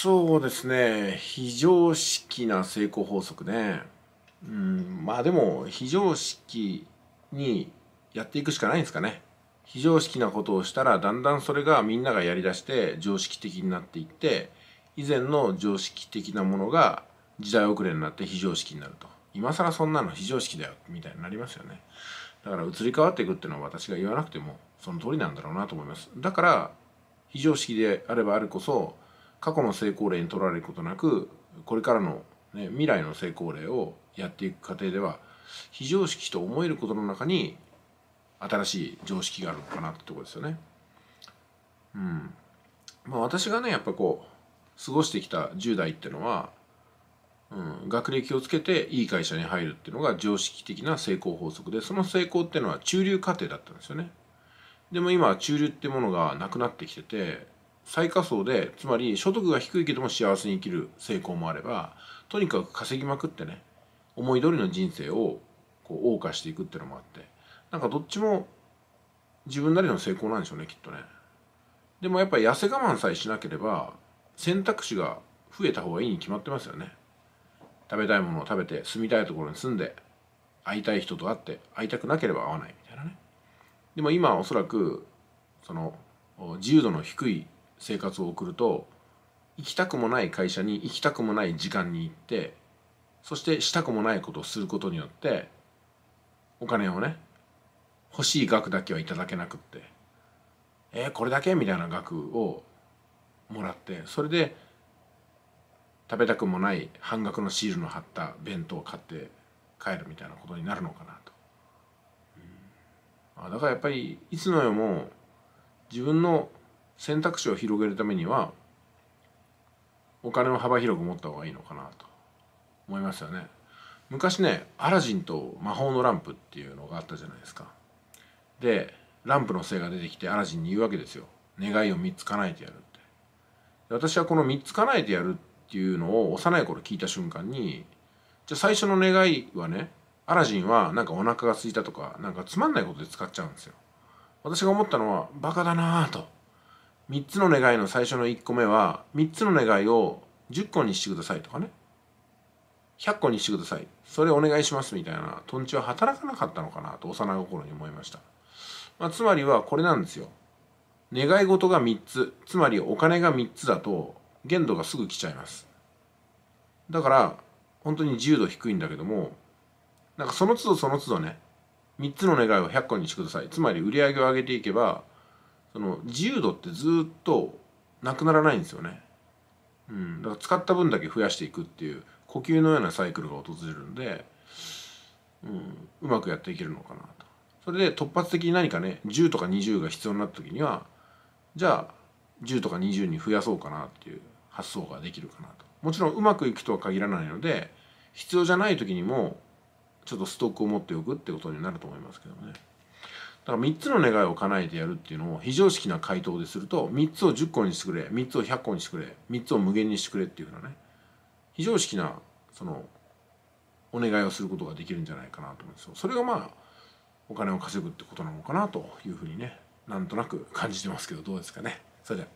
そうですね非常識な成功法則ねうんまあでも非常識にやっていくしかないんですかね非常識なことをしたらだんだんそれがみんながやりだして常識的になっていって以前の常識的なものが時代遅れになって非常識になると今更そんなの非常識だよみたいになりますよねだから移り変わっていくっていうのは私が言わなくてもその通りなんだろうなと思いますだから非常識であればあるこそ過去の成功例にとられることなくこれからの、ね、未来の成功例をやっていく過程では非常識と思えることの中に新しい常識があるのかなってとこですよね。うんまあ、私がねやっぱこう過ごしてきた10代ってのは、うん、学歴をつけていい会社に入るっていうのが常識的な成功法則でその成功っていうのは中流過程だったんですよね。でも今は中流ってものがなくなってきてて最下層でつまり所得が低いけども幸せに生きる成功もあればとにかく稼ぎまくってね思い通りの人生をこう謳歌していくっていうのもあってなんかどっちも自分なりの成功なんでしょうねきっとね。でもやっぱり痩せ我慢さえしなければ選択肢が増えた方がいいに決まってますよね。食べたいものを食べて住みたいところに住んで会いたい人と会って会いたくなければ会わないみたいなね。でも今おそらくその自由度の低い生活を送ると行きたくもない会社に行きたくもない時間に行ってそしてしたくもないことをすることによってお金をね欲しい額だけはいただけなくってえー、これだけみたいな額をもらってそれで食べたくもない半額のシールの貼った弁当を買って帰るみたいなことになるのかなと。あだからやっぱりいつの世も自分の選択肢を広げるためにはお金を幅広く持った方がいいのかなと思いますよね昔ねアラジンと魔法のランプっていうのがあったじゃないですかでランプの精が出てきてアラジンに言うわけですよ願いを3つ叶えてやるって私はこの3つ叶えてやるっていうのを幼い頃聞いた瞬間にじゃあ最初の願いはねアラジンはなんかお腹が空いたとかなんかつまんないことで使っちゃうんですよ私が思ったのはバカだなぁと3つの願いの最初の1個目は3つの願いを10個にしてくださいとかね100個にしてくださいそれお願いしますみたいなとんちは働かなかったのかなと幼い頃に思いました、まあ、つまりはこれなんですよ願い事が3つつまりお金が3つだと限度がすぐ来ちゃいますだから本当に自由度低いんだけどもなんかその都度その都度ね3つの願いを100個にしてくださいつまり売り上げを上げていけばその自由度ってずっとなくならないんですよね。うん、だから使った分だけ増やしていくっていう呼吸のようなサイクルが訪れるんで、うん、うまくやっていけるのかなと。それで突発的に何かね10とか20が必要になった時にはじゃあ10とか20に増やそうかなっていう発想ができるかなと。もちろんうまくいくとは限らないので必要じゃない時にもちょっとストックを持っておくってことになると思いますけどね。だから3つの願いを叶えてやるっていうのを非常識な回答ですると3つを10個にしてくれ3つを100個にしてくれ3つを無限にしてくれっていうふうなね非常識なそのお願いをすることができるんじゃないかなと思うんですよ。それがまあお金を稼ぐってことなのかなというふうにねなんとなく感じてますけどどうですかね。それでは